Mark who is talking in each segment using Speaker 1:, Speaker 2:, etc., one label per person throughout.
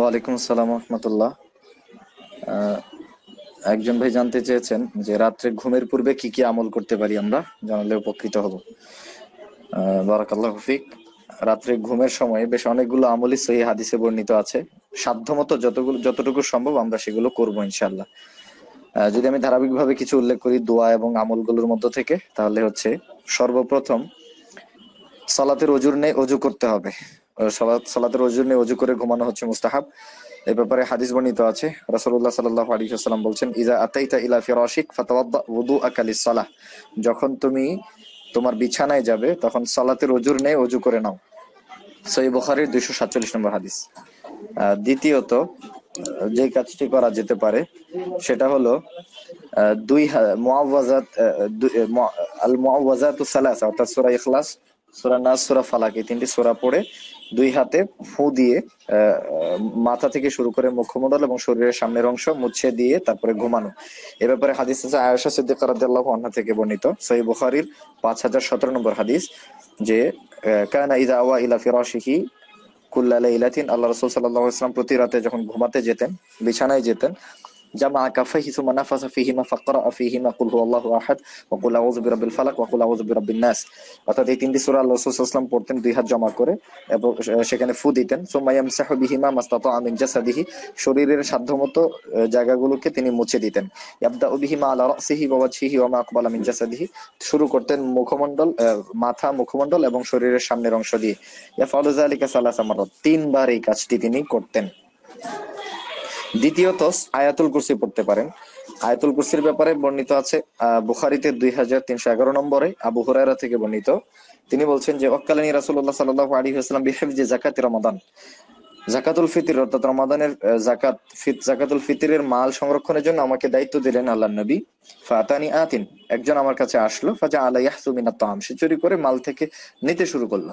Speaker 1: ওয়ালাইকুম আসসালাম রহমতুল্লাহ একজন ভাই জানতে চেয়েছেন যে রাত্রে ঘুমের পূর্বে কি কি আমল করতে পারি আমরা জানালে উপকৃত হব বারাকাল্লাহ হফিক রাত্রে ঘুমের সময় বেশ অনেকগুলো আমলই সহি হাদিসে বর্ণিত আছে সাধ্যমতো যতগুলো যতটুকু সম্ভব আমরা সেগুলো করব ইনশাল্লাহ যদি আমি ধারাবাহিকভাবে কিছু উল্লেখ করি দোয়া এবং আমলগুলোর মধ্য থেকে তাহলে হচ্ছে সর্বপ্রথম সালাতের অজুর নেই অজু করতে হবে সালাত সালাতের ওজুর নিয়ে অজু করে ঘুমানো হচ্ছে মুস্তাহাব এ ব্যাপারে হাদিস বর্ণিত আছে রাসূলুল্লাহ সাল্লাল্লাহু আলাইহি ওয়াসাল্লাম বলছেন ইজা আতাইতা ইলা ফিরাশিক ফাতাওয়াদ্দা ওযুআকা লিস-সালাহ যখন তুমি তোমার বিছানায় যাবে তখন সালাতের ওজুর নেই অজু করে নাও সহি বুখারীর 247 নম্বর হাদিস দ্বিতীয়ত যে কাজটি করা যেতে পারে সেটা হলো দুই মুআওয়াজাত আল মুআওয়াজাতু সালাসা অর্থাৎ সূরা ইখলাস সূরা নাস সূরা ফালাক এই তিনটি সূরা পড়ে দুই হাতে ফু দিয়ে মাথা থেকে শুরু করে মুখমণ্ডল এবং শরীরের সামনের অংশ মুছে দিয়ে তারপরে ঘুমানো এ ব্যাপারে হাদিস আছে আয়সা সিদ্দিক রাদিয়াল্লাহু থেকে বর্ণিত সহি বুখারির পাঁচ হাজার সতেরো নম্বর হাদিস যে কানা ইদা আওয়া ইলা ফিরাশিহি কুল্লা ইলাতিন আল্লাহ রসুল সাল্লাহ ইসলাম প্রতি রাতে যখন ঘুমাতে যেতেন বিছানায় যেতেন জামা কাফাইহি সুমা অর্থাৎ এই তিনটি সূরা আল্লাহ পড়তেন দুই হাত জমা করে এবং সেখানে ফু দিতেন সুমা ইয়ামসাহু বিহিমা মাসতাতা মিন জাসাদিহি শরীরের জায়গাগুলোকে তিনি মুছে দিতেন ইয়াবদাউ বিহিমা আলা রাসিহি ওয়া ওয়াজহিহি ওয়া মা আকবালা শুরু করতেন মুখমণ্ডল মাথা মুখমণ্ডল এবং শরীরের সামনের অংশ দিয়ে ইয়া ফালু যালিকা সালাসা তিনবার এই কাজটি তিনি করতেন দ্বিতীয়ত আয়াতুল কুরসি পড়তে পারেন আয়াতুল কুরসির ব্যাপারে বর্ণিত আছে বুখারিতে দুই হাজার তিনশো এগারো নম্বরে আবু হুরায়রা থেকে বর্ণিত তিনি বলছেন যে অকালানি রাসুল্লাহ সাল্লাহ আলী হাসলাম বিহেফ যে জাকাতি রমাদান জাকাতুল ফিতির অর্থাৎ রমাদানের জাকাত ফিত জাকাতুল ফিতিরের মাল সংরক্ষণের জন্য আমাকে দায়িত্ব দিলেন আল্লাহ নবী ফাতানি আতিন একজন আমার কাছে আসলো ফাজা আলাই ইয়াহসুমিনা তাম সে চুরি করে মাল থেকে নিতে শুরু করলো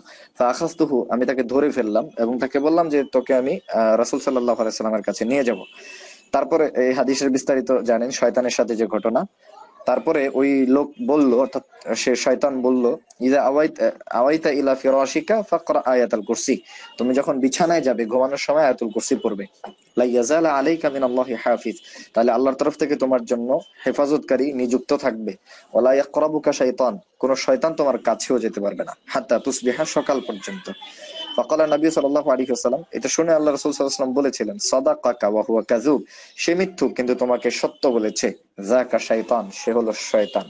Speaker 1: আখাস্তুহু আমি তাকে ধরে ফেললাম এবং তাকে বললাম যে তোকে আমি রাসূল সাল্লাল্লাহু আলাইহি সাল্লামের কাছে নিয়ে যাব তারপরে এই হাদিসের বিস্তারিত জানেন শয়তানের সাথে যে ঘটনা তারপরে ওই লোক বলল অর্থাৎ সে শয়তান বলল ইদা আওয়াইতা ইলা ফিরাশিকা ফাকরা আয়াতুল কুরসি তুমি যখন বিছানায় যাবে ঘুমানোর সময় আয়াতুল কুরসি পড়বে লা ইয়াজালা আলাইকা মিনাল্লাহি হাফিজ তাহলে আল্লাহর তরফ থেকে তোমার জন্য হেফাজতকারী নিযুক্ত থাকবে ওয়ালা ইয়াকরাবুকা শাইতান কোন শয়তান তোমার কাছেও যেতে পারবে না হাত্তা তুসবিহা সকাল পর্যন্ত ফকালা নবী আলী এটা শুনে আল্লাহ রসুল সাল্লাম বলেছিলেন সদা কাকা কাজুব সে মিথ্যু কিন্তু তোমাকে সত্য বলেছে জাকা শয়তান সে হলো শয়তান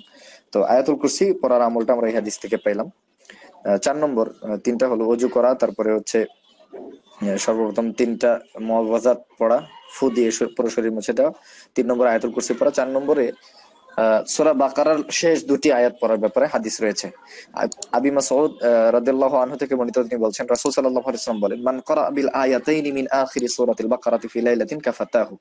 Speaker 1: তো আয়াতুল কুরসি পড়ার আমলটা আমরা এই হাদিস থেকে পাইলাম চার নম্বর তিনটা হলো অজু করা তারপরে হচ্ছে সর্বপ্রথম তিনটা মহাবাজাত পড়া ফু দিয়ে পুরো শরীর মুছে দেওয়া তিন নম্বর আয়াতুল কুরসি পড়া চার নম্বরে সুরা বাকারার শেষ দুটি আয়াত পড়ার ব্যাপারে হাদিস রয়েছে আবি মাসউদ রাদিয়াল্লাহু আনহু থেকে বর্ণিত তিনি বলছেন রাসূল সাল্লাল্লাহু আলাইহি ওয়াসাল্লাম বলেন মান বিল আয়াতাইনি মিন আখিরি সূরাতিল ফি লাইলাতিন কাফাতাহু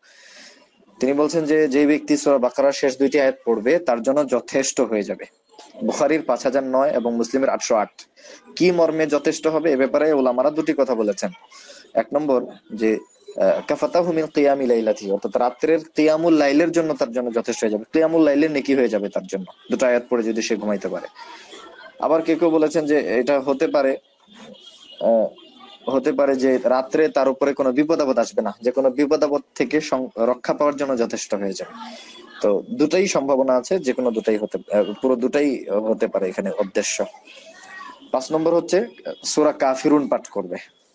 Speaker 1: তিনি বলছেন যে যে ব্যক্তি সুরা বাকারার শেষ দুইটি আয়াত পড়বে তার জন্য যথেষ্ট হয়ে যাবে বুখারির পাঁচ হাজার নয় এবং মুসলিমের আটশো আট কি মর্মে যথেষ্ট হবে এ ব্যাপারে ওলামারা দুটি কথা বলেছেন এক নম্বর যে কাফাতাহু মিন কিয়ামি লাইলাতি অর্থাৎ রাত্রের কিয়ামুল লাইলের জন্য তার জন্য যথেষ্ট হয়ে যাবে কিয়ামুল লাইলের নেকি হয়ে যাবে তার জন্য দুটো আয়াত পড়ে যদি সে ঘুমাইতে পারে আবার কে কেউ বলেছেন যে এটা হতে পারে হতে পারে যে রাত্রে তার উপরে কোনো বিপদ আপদ আসবে না যে কোনো বিপদ আপদ থেকে রক্ষা পাওয়ার জন্য যথেষ্ট হয়ে যাবে তো দুটাই সম্ভাবনা আছে যে কোনো দুটাই হতে পুরো দুটাই হতে পারে এখানে উদ্দেশ্য পাঁচ নম্বর হচ্ছে সুরা কাফিরুন পাঠ করবে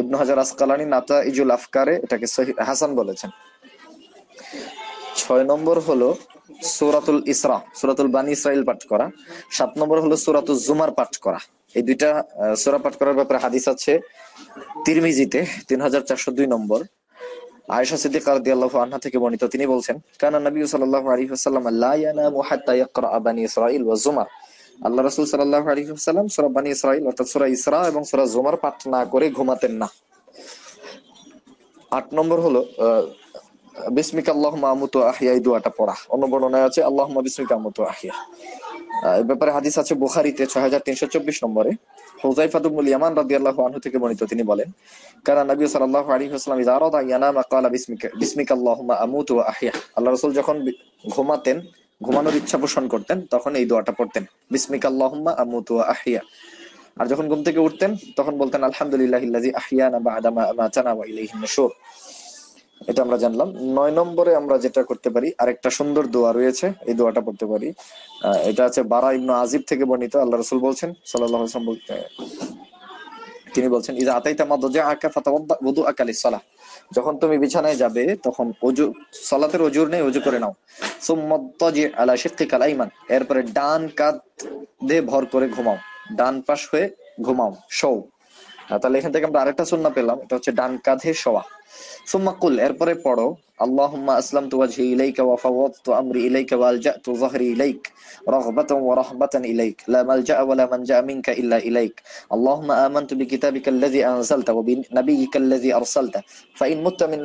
Speaker 1: ইবনু হাজার আসকালানি নাতা ইজুল আফকারে এটাকে হাসান বলেছেন ছয় নম্বর হলো সুরাতুল ইসরা সুরাতুল বানি ইসরাইল পাঠ করা সাত নম্বর হলো সুরাতুল জুমার পাঠ করা এই দুইটা সুরা পাঠ করার ব্যাপারে হাদিস আছে তিরমিজিতে তিন হাজার চারশো দুই নম্বর আয়সা সিদ্দিক রাদিয়াল্লাহু আনহা থেকে বর্ণিত তিনি বলছেন কানা নবী সাল্লাল্লাহু আলাইহি ওয়াসাল্লাম লা ইয়ানামু হাত্তা ইয়াকরা বানি ইসরাইল ওয়া জুমার আল্লাহ রাসুল সাল্লাহ সুরা বানী ইসরাইল অর্থাৎ সুরা ইসরা এবং সুরা জুমার পাঠ না করে ঘুমাতেন না আট নম্বর হলো বিসমিক আল্লাহ মাহমুত আহিয়া এই পড়া অন্য বর্ণনায় আছে আল্লাহ বিসমিক আহিয়া ব্যাপারে হাদিস আছে বুখারিতে ছয় হাজার তিনশো চব্বিশ নম্বরে হুজাইফাতুল ইয়ামান রাদি আল্লাহ আনহু থেকে বর্ণিত তিনি বলেন কারণ নবী সাল্লাহ আলী আসলাম ইয়ানামা কালা বিসমিক বিসমিক আল্লাহ আমুত আহিয়া আল্লাহ রসুল যখন ঘুমাতেন ঘুমানোর ইচ্ছা পোষণ করতেন তখন এই দোয়াটা পড়তেন বিসমিক আল্লাহম্মা আহিয়া আর যখন ঘুম থেকে উঠতেন তখন বলতেন আলহামদুলিল্লাহ ইল্লাজি আহিয়ানা বা আদামা মাতানা ওয়া এটা আমরা জানলাম নয় নম্বরে আমরা যেটা করতে পারি আর একটা সুন্দর দোয়া রয়েছে এই দোয়াটা পড়তে পারি এটা আছে বারা ইবনু আজিব থেকে বর্ণিত আল্লাহ রসুল বলছেন সাল্লাহ তিনি বলছেন ইজা আতাইতা মাদজা আকা ফাতাওয়াদ্দা ওযু আকালিস সালাহ যখন তুমি বিছানায় যাবে তখন অজু সালাতের অজুর নেই অজু করে নাও তাজি আলা শিক্কিকা আইমান এরপরে ডান দিয়ে ভর করে ঘুমাও ডান পাশ হয়ে ঘুমাও শোও তাহলে এখান থেকে আমরা আরেকটা সুন্নাহ পেলাম এটা হচ্ছে ডান কাঁধে শোয়া সুম্মা কুল এরপরে পড়ো আল্লাহুম্মা আসলামতু ওয়াজহি ইলাইকা ওয়া ফাওয়াদতু আমরি ইলাইকা ওয়া আলজাতু যাহরি ইলাইক রাগবাতান ওয়া রাহমাতান ইলাইক লা মালজা ওয়া লা মানজা মিনকা ইল্লা ইলাইক আল্লাহুম্মা আমানতু বিকিতাবিকা আল্লাযী আনজালতা ওয়া বিনাবিয়িকা আল্লাযী আরসালতা ফা ইন মুত্তা মিন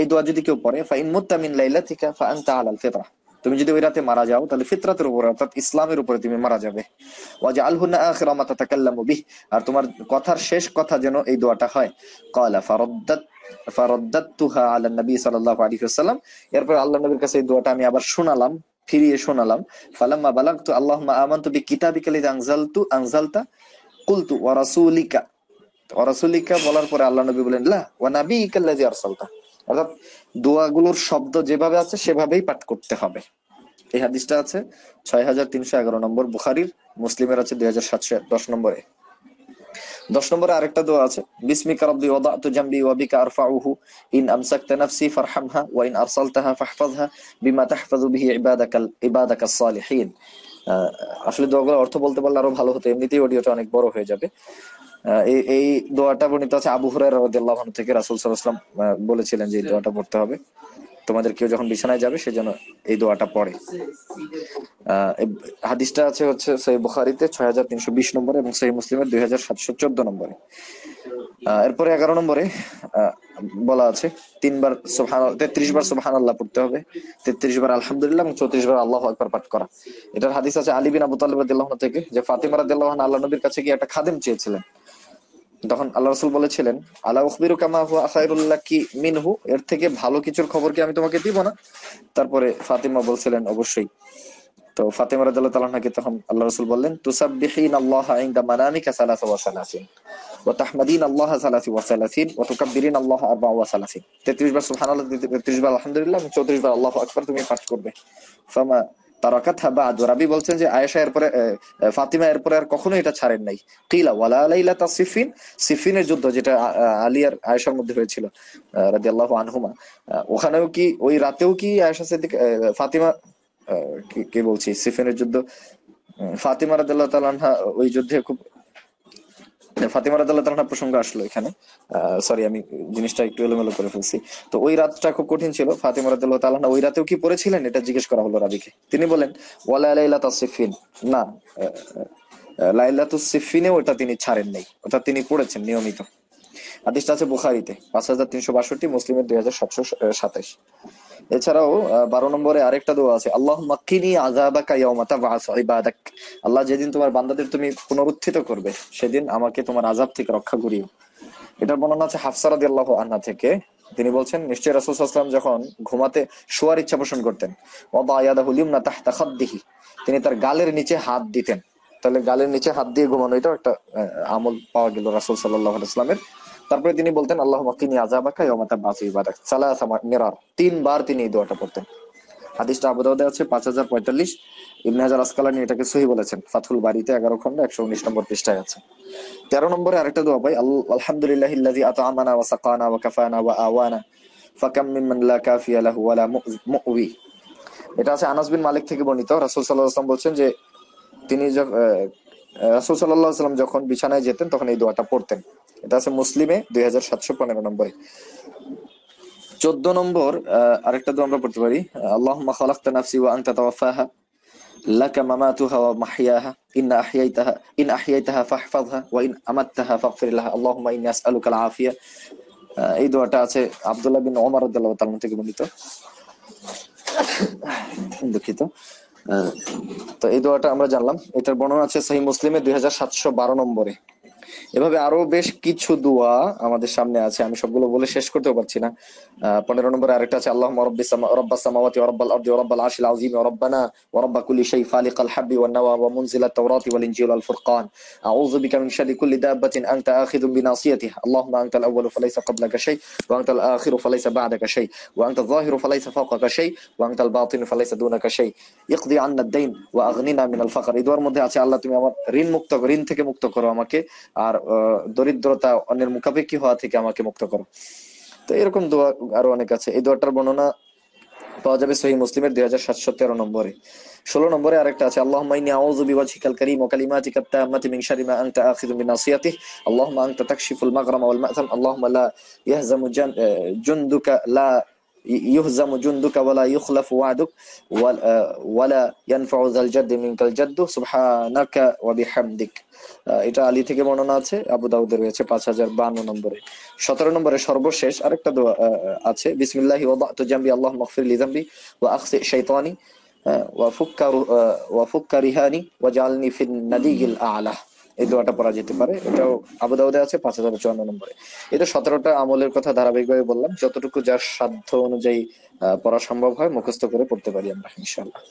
Speaker 1: এই দোয়া যদি কেউ পড়ে ফা ইন মুত্তা মিন লাইলাতিকা ফা আনতা আলাল ফিতরা তুমি যদি ওই রাতে মারা যাও তাহলে ফিতরাতের উপর অর্থাৎ ইসলামের উপরে তুমি মারা যাবে আলহুনা বিহ আর তোমার কথার শেষ কথা যেন এই দোয়াটা হয় নবী এরপর আল্লাহ নবীর কাছে এই দোয়াটা আমি আবার শোনালাম ফিরিয়ে শোনালাম ফালাম্মা বালাগতু আল্লাহুম্মা আমানতু বিকিতাবিকা লিযা কালি আনজালতা কুলতু ওয়া রাসূলিকা ওয়া রাসূলিকা বলার পরে আল্লাহ নবী বলেন লা ওয়া কাল্লাজি আরসালতা অর্থাৎ দোয়াগুলোর শব্দ যেভাবে আছে সেভাবেই পাঠ করতে হবে এই হাদিসটা আছে ছয় হাজার তিনশো এগারো নম্বর বুখারির মুসলিমের আছে দুই হাজার সাতশো দশ নম্বরে দশ নম্বরে আরেকটা দোয়া আছে বিসমিকা রব্বি ওয়াদাতু জামবি ওয়া বিকা আরফাউহু ইন আমসাকতা নাফসি ফারহামহা ওয়া ইন আরসালতাহা ফাহফাজহা বিমা তাহফাজু বিহি ইবাদাকাল ইবাদাকাস সালিহিন আসলে দোয়াগুলোর অর্থ বলতে পারলে আরো ভালো হতো এমনিতেই অডিওটা অনেক বড় হয়ে যাবে এই দোয়াটা বর্ণিত আছে আবু হুরাই রাদিয়াল্লাহু আনহু থেকে রাসূল সাল্লাল্লাহু আলাইহি বলেছিলেন যে এই দোয়াটা পড়তে হবে তোমাদের কেউ যখন বিছানায় যাবে সেজন্য এই দোয়াটা পড়ে হাদিসটা আছে হচ্ছে সেই বুখারীতে ছয় হাজার তিনশো বিশ নম্বরে এবং সেই মুসলিমের দুই হাজার সাতশো চোদ্দ নম্বরে এরপরে এগারো নম্বরে বলা আছে তিনবার সোহান তেত্রিশ বার সোহান আল্লাহ পড়তে হবে তেত্রিশ বার আলহামদুলিল্লাহ এবং চৌত্রিশ বার আল্লাহ আকবর পাঠ করা এটার হাদিস আছে আলী বিন আবু তালিবাদ থেকে যে ফাতিমারা দিল্লাহন আল্লাহ নবীর কাছে গিয়ে একটা খাদেম চেয়েছিলেন তখন আল্লাহ রসুল বলেছিলেন আল্লাহ উখবিরু কামা হুয়া কি মিনহু এর থেকে ভালো কিছুর খবর কি আমি তোমাকে দিব না তারপরে ফাতিমা বলছিলেন অবশ্যই তো ফাতিমা রাদিয়াল্লাহু তাআলাকে তখন আল্লাহ রাসূল বললেন তুসাব্বিহিন আল্লাহ ইনদা মানামিকা সালাসা ওয়া সালাসিন ওয়া তাহমাদিন আল্লাহ সালাসি ওয়া সালাসিন ওয়া তুকাব্বিরিন আল্লাহ আরবা ওয়া সালাসিন 33 বার সুবহানাল্লাহ 33 বার আলহামদুলিল্লাহ 34 বার আল্লাহু আকবার তুমি পাঠ করবে ফামা তারাকাথা বা রাবি বলছেন যে আয়েশা এরপরে ফাতিমা এরপরে আর কখনো এটা ছাড়েন নাই কিলা ওয়ালা তা সিফিন সিফিনের যুদ্ধ যেটা আলিয়ার আয়েশার মধ্যে হয়েছিল রাজি আল্লাহ আনহুমা ওখানেও কি ওই রাতেও কি আয়েশা সিদ্দিক ফাতিমা কি বলছি সিফিনের যুদ্ধ ফাতিমা রাদিল্লাহ তালানহা ওই যুদ্ধে খুব হ্যাঁ, ফাতিমা রাজাল্লাহ প্রসঙ্গ আসলো এখানে সরি আমি জিনিসটা একটু এলোমেলো করে ফেলছি তো ওই রাতটা খুব কঠিন ছিল ফাতিমা রাজাল্লাহ তালানা ওই রাতেও কি পড়েছিলেন এটা জিজ্ঞেস করা হলো রাবিকে তিনি বলেন ওয়ালা আলাইলা তাসিফিন না লাইলাতুস সিফিনে ওটা তিনি ছাড়েন নাই ওটা তিনি পড়েছেন নিয়মিত হাদিসটা আছে বুখারিতে পাঁচ হাজার তিনশো বাষট্টি মুসলিমের দুই হাজার সাতশো সাতাইশ এছাড়াও বারো নম্বরে আরেকটা দোয়া আছে আল্লাহ মাক্কিনি আজাবাকা ইয়ামাতা ইবাদাক আল্লাহ যেদিন তোমার বান্দাদের তুমি পুনরুত্থিত করবে সেদিন আমাকে তোমার আজাব থেকে রক্ষা করিও এটার বর্ণনা আছে হাফসারাদ আল্লাহ আন্না থেকে তিনি বলছেন নিশ্চয় রাসুল আসলাম যখন ঘুমাতে শোয়ার ইচ্ছা পোষণ করতেন অবা আয়াদা হুলিম না তাহ তাখাদ্দিহি তিনি তার গালের নিচে হাত দিতেন তাহলে গালের নিচে হাত দিয়ে ঘুমানো এটাও একটা আমল পাওয়া গেল রাসুল সাল্লাহ আসলামের তারপরে তিনি বলতেন আল্লাহ মাকিনী আজাবাকা বাসি ইবাদাক সালাস তিনবার তিনি এই দোয়াটা পড়তেন হাদিসটা আছে পঁয়তাল্লিশ ইবনে হাজার আসকালানি এটাকে সহি বলেছেন ফাতুল বাড়িতে এগারো খন্ড একশো উনিশ নম্বর পৃষ্ঠায় আছে নম্বরে আরেকটা দোয়া আলহামদুলিল্লাহ আমানা ওয়া সাকানা ওয়া কাফানা ওয়া আওয়ানা ফাকাম লা কাফিয়া লাহু ওয়া লা এটা আছে আনাস বিন মালিক থেকে বর্ণিত রাসূল সাল্লাল্লাহু আলাইহি বলছেন যে তিনি রাসূল সাল্লাল্লাহু আলাইহি যখন বিছানায় যেতেন তখন এই দোয়াটা পড়তেন এটা আছে মুসলিমে দুই হাজার সাতশো পনেরো নম্বরে চোদ্দ নম্বর আরেকটা তো আমরা পড়তে পারি আল্লাহ খালাক্তা নাফসি ওয়া আনতা তাওয়াফাহা মামাতুহা ওয়া ইন ইন ফাহফাযহা ওয়া ইন ফাগফির লাহা আল্লাহুম্মা ইন্নী আসআলুকাল আফিয়া এই দোয়াটা আছে আব্দুল্লাহ বিন ওমর রাদিয়াল্লাহু তাআলা থেকে বর্ণিত দুঃখিত তো এই দোয়াটা আমরা জানলাম এটার বর্ণনা আছে সহি মুসলিমে দুই হাজার সাতশো বারো নম্বরে এভাবে আরো বেশ কিছু দোয়া আমাদের সামনে আছে আমি সবগুলো বলে শেষ করতেও পারছি না পনেরো নম্বরে আরেকটা আছে আল্লাহ রব্বা সামাওয়াতি রব্বাল আরদি রব্বাল আরশিল আযীম রব্বানা ওয়া রব্বা কুল্লি শাই ফালিক আল হাব্বি ওয়ান নাওয়া ওয়া মুনজিল আত তাওরাতি ওয়াল ইনজিল আল ফুরকান আউযু বিকা মিন শারি কুল্লি দাব্বাতিন আনতা আখিযু বিনাসিয়াতিহা আল্লাহুম্মা আনতাল আউয়ালু ফালাইসা ক্বাবলাকা শাই ওয়া আনতাল আখিরু ফালাইসা বা'দাকা শাই ওয়া আনতাল যাহিরু ফালাইসা ফাওকাকা শাই ওয়া আনতাল বাতিনু ফালাইসা দুনাকা শাই ইকদি আন্না আদ-দাইন ওয়া আগনিনা মিনাল ফাকর এই দোয়ার মধ্যে আছে আল্লাহ তুমি আমার ঋণ মুক্ত ঋণ থেকে মুক্ত করো আমাকে আর দরিদ্রতা অন্যের মুখাপেক্ষি হওয়া থেকে আমাকে মুক্ত করো তো এরকম দোয়া আরো অনেক আছে এই দোয়াটার বর্ণনা পাওয়া যাবে সহি মুসলিমের দুই হাজার সাতশো তেরো নম্বরে ষোলো নম্বরে আরেকটা আছে আল্লাহ মাইনি আউযু বিওয়াজহিকাল কারীম ওয়া কালিমাতিকাত তাম্মাতি মিন শাররি মা আনতা আখিযু বিনাসিয়াতিহি আল্লাহুম্মা আনতা তাকশিফুল মাগরামা মা'থাম ইয়াহজামু লা ইউহজামু জুন্দুকা ওয়ালা ইউখলাফু ওয়াদুক ওয়ালা ইয়ানফাউ যাল জাদ্দি মিনকাল জাদ্দু সুবহানাকা ওয়া বিহামদিক এটা আলী থেকে বর্ণনা আছে আবু দাউদের রয়েছে পাঁচ হাজার নম্বরে সতেরো নম্বরে সর্বশেষ আরেকটা দোয়া আছে বিসমিল্লাহি ওয়া বাতু জাম্বি আল্লাহ মাগফির লি জাম্বি ওয়া আখসি শাইতানি ওয়া ফুক্কা ওয়া ফুক্কা রিহানি ওয়া জালনি ফিন নাদিগিল আলা এই দোয়াটা পড়া যেতে পারে এটাও আবুদাউদে আছে পাঁচ হাজার চুয়ান্ন নম্বরে এটা সতেরোটা আমলের কথা ধারাবাহিকভাবে বললাম যতটুকু যার সাধ্য অনুযায়ী পড়া সম্ভব হয় মুখস্থ করে পড়তে পারি আমরা ইনশাল্লাহ